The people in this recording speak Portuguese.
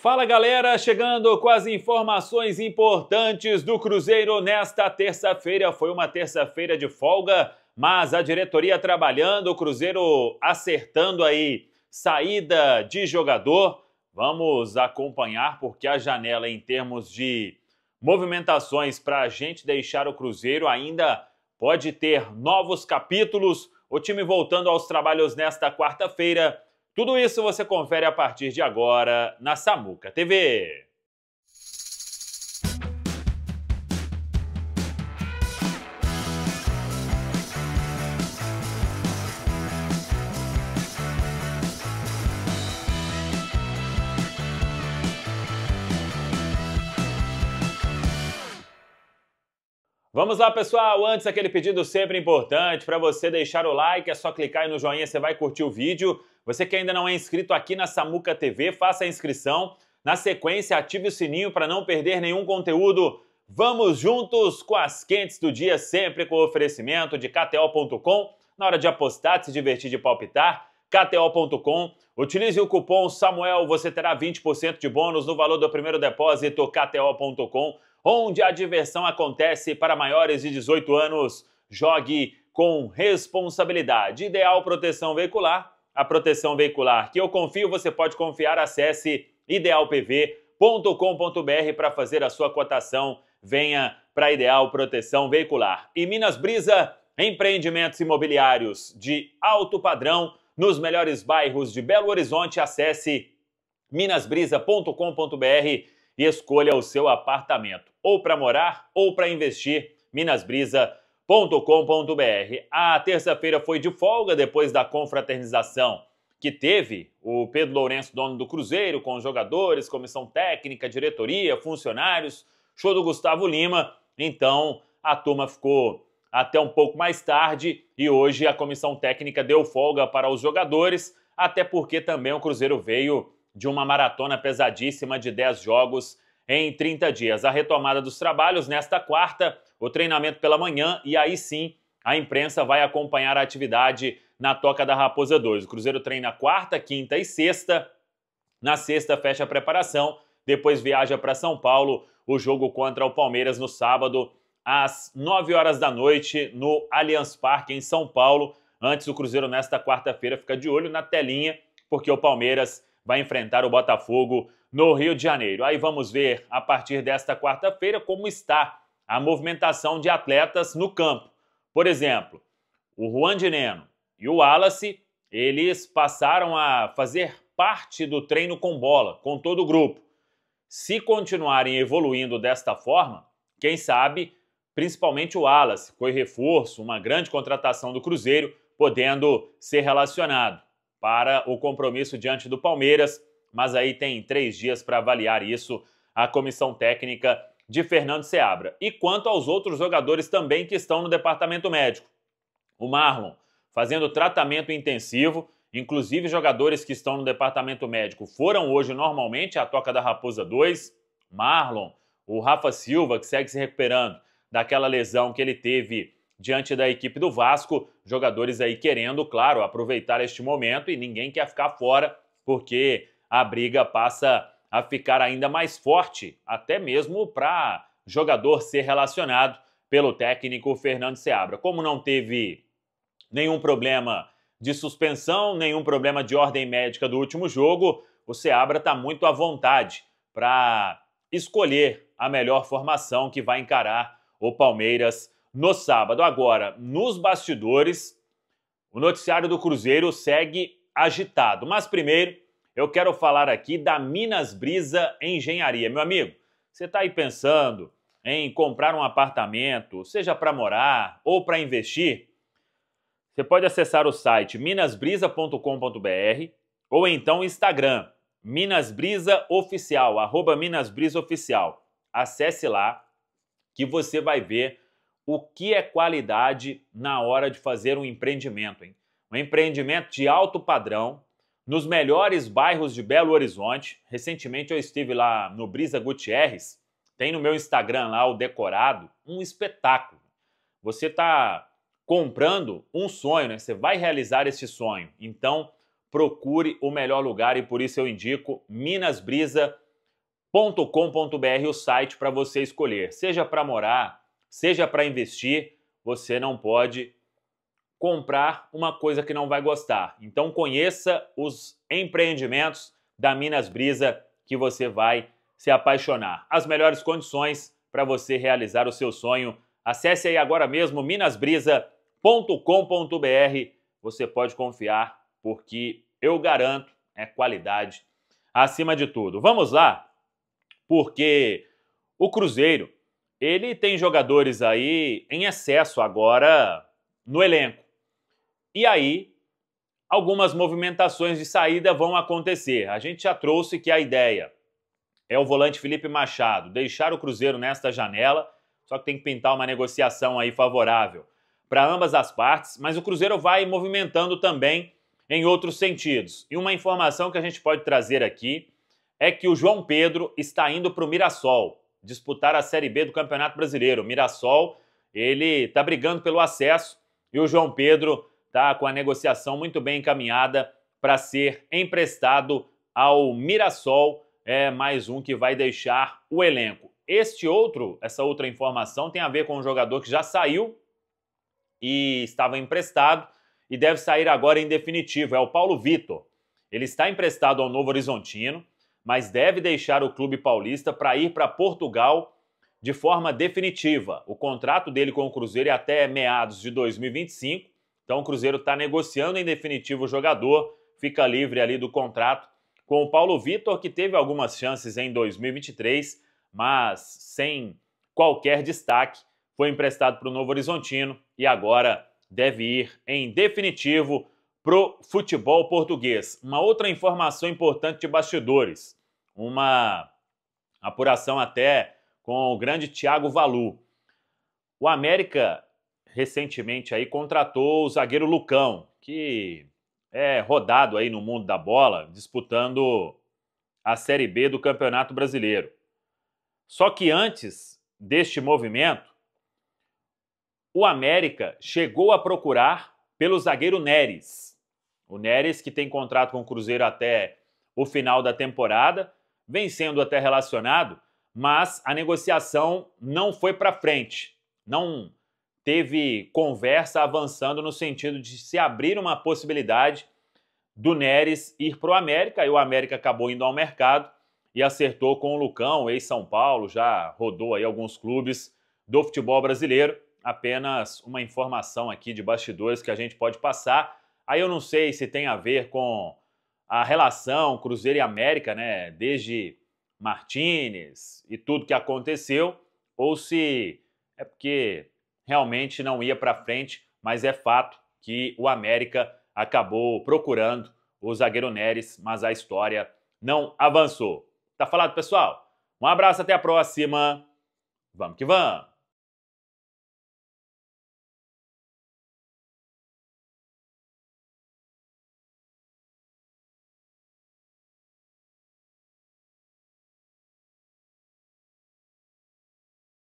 Fala galera, chegando com as informações importantes do Cruzeiro nesta terça-feira. Foi uma terça-feira de folga, mas a diretoria trabalhando, o Cruzeiro acertando aí saída de jogador. Vamos acompanhar porque a janela em termos de movimentações para a gente deixar o Cruzeiro ainda pode ter novos capítulos. O time voltando aos trabalhos nesta quarta-feira tudo isso você confere a partir de agora na Samuca TV. Vamos lá, pessoal. Antes, aquele pedido sempre importante para você deixar o like. É só clicar aí no joinha, você vai curtir o vídeo. Você que ainda não é inscrito aqui na Samuca TV, faça a inscrição. Na sequência, ative o sininho para não perder nenhum conteúdo. Vamos juntos com as quentes do dia, sempre com o oferecimento de KTO.com. Na hora de apostar, de se divertir de palpitar, KTO.com. Utilize o cupom SAMUEL, você terá 20% de bônus no valor do primeiro depósito, KTO.com, onde a diversão acontece para maiores de 18 anos. Jogue com responsabilidade. Ideal proteção veicular a proteção veicular. Que eu confio, você pode confiar. Acesse idealpv.com.br para fazer a sua cotação. Venha para Ideal Proteção Veicular. E Minas Brisa, empreendimentos imobiliários de alto padrão nos melhores bairros de Belo Horizonte. Acesse minasbrisa.com.br e escolha o seu apartamento, ou para morar ou para investir. Minas Brisa .com.br. A terça-feira foi de folga depois da confraternização que teve o Pedro Lourenço, dono do Cruzeiro, com jogadores, comissão técnica, diretoria, funcionários, show do Gustavo Lima. Então a turma ficou até um pouco mais tarde e hoje a comissão técnica deu folga para os jogadores, até porque também o Cruzeiro veio de uma maratona pesadíssima de 10 jogos em 30 dias. A retomada dos trabalhos nesta quarta o treinamento pela manhã e aí sim a imprensa vai acompanhar a atividade na Toca da Raposa 2. O Cruzeiro treina quarta, quinta e sexta. Na sexta fecha a preparação, depois viaja para São Paulo, o jogo contra o Palmeiras no sábado às 9 horas da noite no Allianz Parque em São Paulo. Antes o Cruzeiro nesta quarta-feira fica de olho na telinha, porque o Palmeiras vai enfrentar o Botafogo no Rio de Janeiro. Aí vamos ver a partir desta quarta-feira como está a movimentação de atletas no campo. Por exemplo, o Juan Dineno e o Wallace, eles passaram a fazer parte do treino com bola, com todo o grupo. Se continuarem evoluindo desta forma, quem sabe, principalmente o Wallace, foi reforço, uma grande contratação do Cruzeiro, podendo ser relacionado para o compromisso diante do Palmeiras, mas aí tem três dias para avaliar isso a comissão técnica de Fernando Seabra. E quanto aos outros jogadores também que estão no departamento médico. O Marlon fazendo tratamento intensivo, inclusive jogadores que estão no departamento médico foram hoje normalmente à Toca da Raposa 2. Marlon, o Rafa Silva, que segue se recuperando daquela lesão que ele teve diante da equipe do Vasco, jogadores aí querendo, claro, aproveitar este momento e ninguém quer ficar fora, porque a briga passa a ficar ainda mais forte, até mesmo para jogador ser relacionado pelo técnico Fernando Seabra. Como não teve nenhum problema de suspensão, nenhum problema de ordem médica do último jogo, o Seabra está muito à vontade para escolher a melhor formação que vai encarar o Palmeiras no sábado. Agora, nos bastidores, o noticiário do Cruzeiro segue agitado. Mas primeiro, eu quero falar aqui da Minas Brisa Engenharia. Meu amigo, você está aí pensando em comprar um apartamento, seja para morar ou para investir? Você pode acessar o site minasbrisa.com.br ou então o Instagram, minasbrisaoficial, arroba minasbrisaoficial. Acesse lá que você vai ver o que é qualidade na hora de fazer um empreendimento. Hein? Um empreendimento de alto padrão, nos melhores bairros de Belo Horizonte. Recentemente eu estive lá no Brisa Gutierrez. Tem no meu Instagram lá o decorado, um espetáculo. Você está comprando um sonho, né? Você vai realizar esse sonho. Então, procure o melhor lugar e por isso eu indico minasbrisa.com.br, o site para você escolher. Seja para morar, seja para investir, você não pode comprar uma coisa que não vai gostar. Então conheça os empreendimentos da Minas Brisa que você vai se apaixonar. As melhores condições para você realizar o seu sonho. Acesse aí agora mesmo minasbrisa.com.br. Você pode confiar porque eu garanto é qualidade acima de tudo. Vamos lá, porque o Cruzeiro ele tem jogadores aí em excesso agora no elenco. E aí, algumas movimentações de saída vão acontecer. A gente já trouxe que a ideia é o volante Felipe Machado deixar o Cruzeiro nesta janela, só que tem que pintar uma negociação aí favorável para ambas as partes, mas o Cruzeiro vai movimentando também em outros sentidos. E uma informação que a gente pode trazer aqui é que o João Pedro está indo para o Mirassol disputar a Série B do Campeonato Brasileiro. O Mirassol, ele está brigando pelo acesso e o João Pedro está com a negociação muito bem encaminhada para ser emprestado ao Mirassol, é mais um que vai deixar o elenco. Este outro, essa outra informação tem a ver com um jogador que já saiu e estava emprestado e deve sair agora em definitivo, é o Paulo Vitor. Ele está emprestado ao Novo Horizontino, mas deve deixar o clube paulista para ir para Portugal de forma definitiva. O contrato dele com o Cruzeiro é até meados de 2025 então o Cruzeiro está negociando em definitivo o jogador, fica livre ali do contrato com o Paulo Vitor, que teve algumas chances em 2023, mas sem qualquer destaque. Foi emprestado para o Novo Horizontino e agora deve ir em definitivo pro futebol português. Uma outra informação importante de bastidores, uma apuração até com o grande Thiago Valu. O América recentemente aí contratou o zagueiro Lucão, que é rodado aí no mundo da bola, disputando a Série B do Campeonato Brasileiro. Só que antes deste movimento, o América chegou a procurar pelo zagueiro Neres. O Neres, que tem contrato com o Cruzeiro até o final da temporada, vem sendo até relacionado, mas a negociação não foi para frente. Não teve conversa avançando no sentido de se abrir uma possibilidade do Neres ir para o América, e o América acabou indo ao mercado e acertou com o Lucão, ex-São Paulo, já rodou aí alguns clubes do futebol brasileiro. Apenas uma informação aqui de bastidores que a gente pode passar. Aí eu não sei se tem a ver com a relação Cruzeiro e América, né? Desde Martinez e tudo que aconteceu, ou se é porque realmente não ia para frente, mas é fato que o América acabou procurando o zagueiro Neres, mas a história não avançou. Tá falado, pessoal? Um abraço, até a próxima. Vamos que vamos!